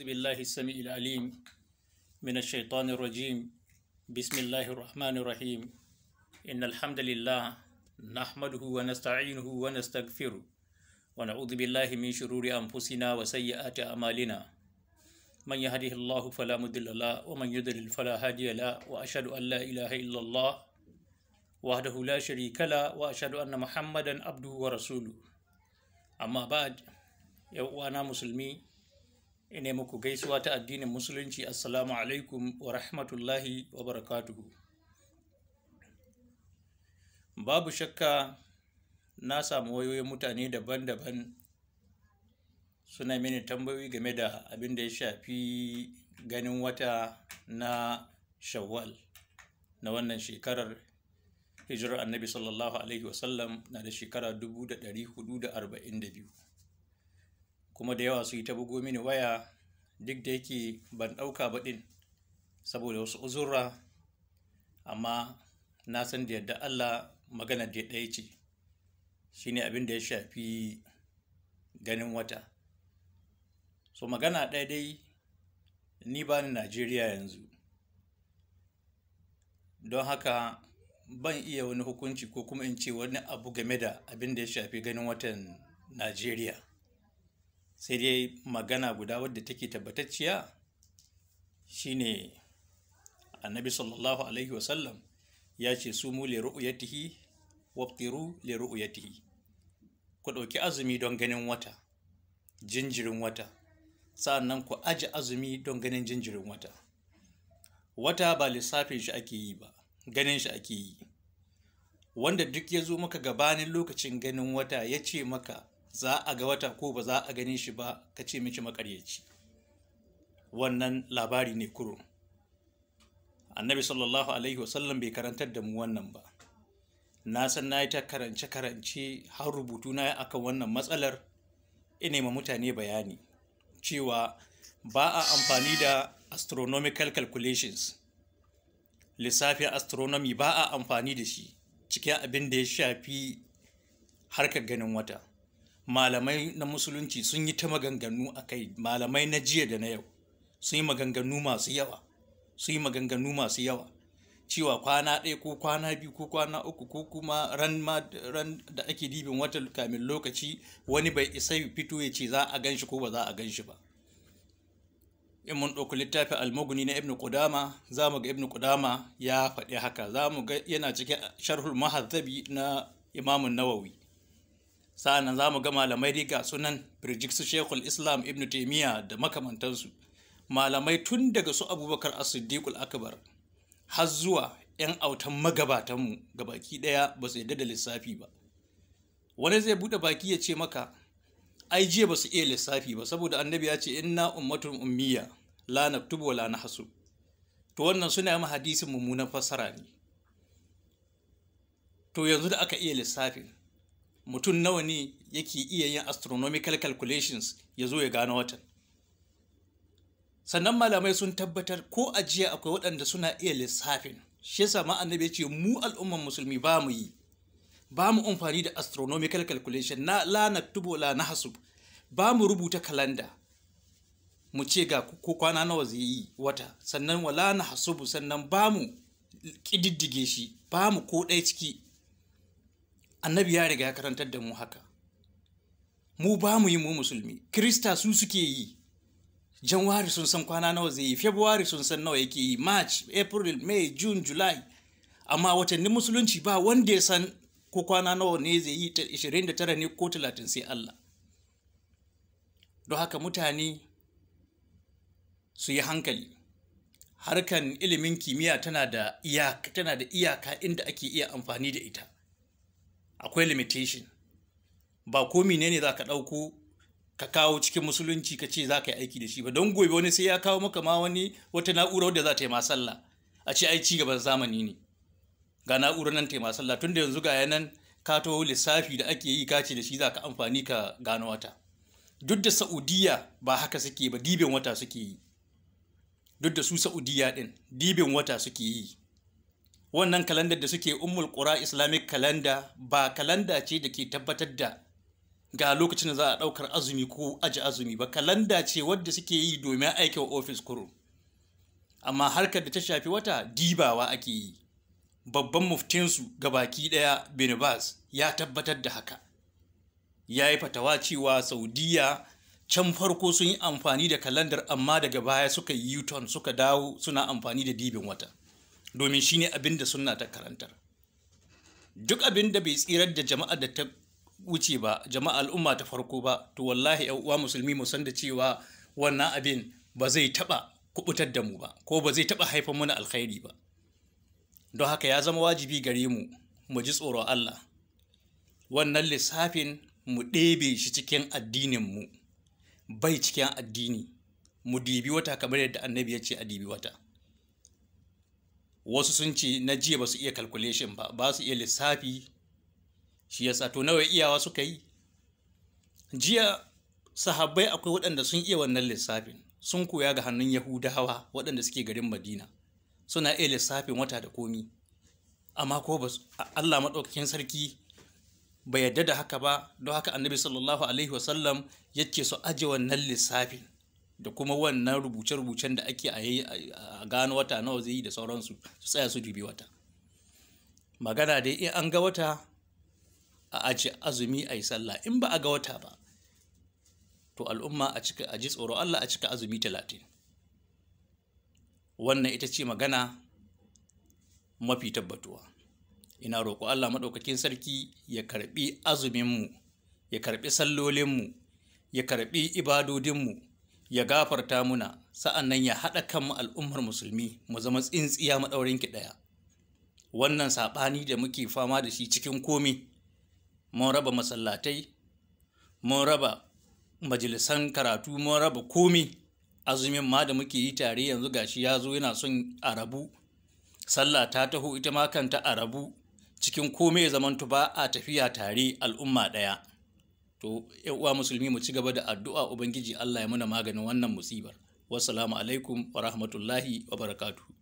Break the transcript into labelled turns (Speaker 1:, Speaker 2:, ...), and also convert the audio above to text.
Speaker 1: أعوذ بالله السميع العليم من الشيطان الرجيم بسم الله الرحمن الرحيم إن الحمد لله نحمده ونستعينه ونستغفره ونعوذ بالله من شرور أنفسنا وسيئات أعمالنا من يهده الله فلا مضل له ومن يضلل فلا هادي له وأشهد أن لا إله إلا الله وحده لا شريك له وأشهد أن محمدا عبده ورسوله amma ba yan uwana musulmi ina muku gaisuwa ta addinin musulunci assalamu alaikum wa rahmatullahi wa barakatuhu babu shakka na samu wayoyin mutane daban-daban suna mini tambayoyi game da abin da ya shafi ganin wata na shawwal na wannan shekarar hijirar annabi sallallahu alaihi wasallam na da shekara biyu. kuma da yawa su yi ta bugo mini waya duk da yake ban ɗauka ba ɗin saboda wasu uzurra amma na san da yadda Allah magana da ɗaya ce shi ne abin da ya shafi ganin wata so magana ɗaya dai ni ba ni Najeriya yanzu don haka ban iya wani hukunci ko kuma in ce wani abu game da abin da ya shafi ganin watan Najeriya sai dai magana guda wadda take tabbatacciya shine annabi sallallahu alaihi wasallam ya ce su mu liru'yatihi waftiru liru'yatihi ku ɗauki azumi don ganin wata jinjirin wata sa'annan ku aji azumi don ganin jinjirin wata wata ba lissafin shi ake yi ba ganin shi ake yi wanda duk ya zo maka gabanin lokacin ganin wata ya ce maka za a ga wata ko ba za a gane shi ba ka ce miki makaryaci wannan labari ne kuro annabi sallallahu alaihi wasallam bai karantar da mu wannan ba na san na yi ta karance karance har rubutu na akan wannan matsalar ina ma mutane bayani cewa ba a amfani da astronomical calculations lissafin astronomy ba a amfani da shi cikin abin da ya shafi harkar ganin wata malamai na musulunci sun yi ta maganganu a kai malamai na jiya da na yau sun yi maganganu masu yawa sun yi maganganu masu yawa cewa kwana ɗaya ko kwana biyu ko kwana uku ko kuma ran ran da ake dibin wata kamin lokaci wani bai isa fito ya ce za a gan shi ko ba za a gan shi ba in mun ɗauki littafin almaguni na ibn Kudama, za mu ga ibn Kudama ya faɗi haka za mu ga yana cikin sharhul mahazzabi na imamun nawawi nan za mu ga malamai riga sunan birjiksu shekul islam ibn taimiyya da makamantansu malamai tun daga su abubakar as akbar har zuwa 'yan autan magabatanmu ga baki ɗaya ba su yadda da lissafi ba wani zai buɗe baki ya ce maka ai jiya ba su iya lissafi ba saboda annabi ya ce inna ummatun ummiya la naktubu wa la nahsu to wannan suna yin hadisin mummunan fassara ne to yanzu da aka iya lissafin mutum nawa ne yake iya yin astronomical calculations ya zo ya gano watan sannan malamai sun tabbatar ko ajiya akwai waɗanda suna iya lissafin shi yasa ma annabi ce mu al'umman musulmi ba mu yi ba mu amfani da astronomical calculation na la tubo la hasub ba mu rubuta kalanda mu ce ga ko kwana nawa zai yi wata sannan wala hasubu sannan ba mu kididdige shi ba mu ko ɗaya ciki annabi ya riga ya karantar da mu haka mu ba mu yi mu musulmi krista su suke yi janwari sun san kwana nawa zai yi february sun san nawa yake yi march april may june july amma watanni musulunci ba wanda ya san ko kwana nawa ne zai yi 29 ne ko 30 sai allah don haka mutane su yi hankali harkan ilimin kimiyya tana da iyaka inda ake iya amfani da ita akwai limitation ba ko menene za ka ɗauko ka kawo cikin musulunci ka ce za ka yi aiki da shi ba don gobe wani sai ya kawo maka ma wani wata na'ura wadda za ta yi ma sallah a ce ai gaban zamani ne ga na'urar nan ta yi ma sallah tun da yanzu ga yanan ka to lissafi da ake yi kace da shi za ka amfani ka gano wata duk da saudiya ba haka suke ba dibin wata suke yi duk da su saudiya din dibin wata suke yi wannan kalandar da suke ummul qura islamic kalanda ba kalanda ce da ke tabbatar da ga lokacin da za a ɗaukar azumi ko aji azumi ba kalanda ce wadda suke yi domin aikin ofis kuro amma harkar da ta shafi wata dibawa ake yi babban muftinsu ga baki ɗaya benibas ya tabbatar da haka ya yi fatawa cewa saudiya can farko sun yi amfani da kalandar amma daga baya suka yi yuton suka dawo suna amfani da dibin wata domin shine abin da sunna ta karantar duk abin da bai tsirar da jama'a da ta wuce ba jama'a al'umma ta farko ba to wallahi wa uwa musulmi mu san da cewa wannan abin ba zai taba kubutar da mu ba ko ba zai taba haifar mana alkhairi ba don haka ya zama wajibi gare mu mu ji tsoron Allah wannan lissafin mu ɗebe shi cikin addinin mu bai cikin addini mu dibi wata kamar yadda annabi ya ce a dibi wata wasu sun ce na jiya ba su iya calculation ba ba su iya lissafi shi yasa to nawa iyawa suka yi jiya sahabbai akwai waɗanda sun iya wannan lissafin sun koya ga hannun yahudawa waɗanda suke garin madina suna iya lissafin wata da komi amma ko ba allah maɗaukakin sarki bai yarda da haka ba don haka annabi sallallahu alaihi wasallam ya ce su aje wannan lissafin da kuma wannan rubuce-rubucen da ake a gano wata nawa zai yi da sauransu su tsaya su dubi wata magana dai in an ga wata a aji azumi a yi sallah in ba a ga wata ba to al'umma a cika aji tsoro Allah a cika azumi talatin wannan ita ce magana mafi tabbatuwa ina roƙo Allah maɗaukakin sarki ya karɓi azuminmu ya karɓi sallolinmu ya karɓi ibadodinmu ya gafarta muna sa'an nan ya haɗa kan al'ummar musulmi mu zama tsintsiya maɗaurin ki ɗaya wannan saɓani da muke fama da shi cikin komi mun raba masallatai mun raba majalisan karatu mun raba komi azumin ma da muke yi tare yanzu gashi ya zo yana son a rabu sallah ta taho ita ma kanta a rabu cikin komai zamantu ba a tafiya tare al'umma ɗaya to yan uwa musulmi mu ci gaba da addu'a ubangiji Allah ya muna maganin wannan musibar wassalamu alaikum wa rahmatullahi wa barakatuhu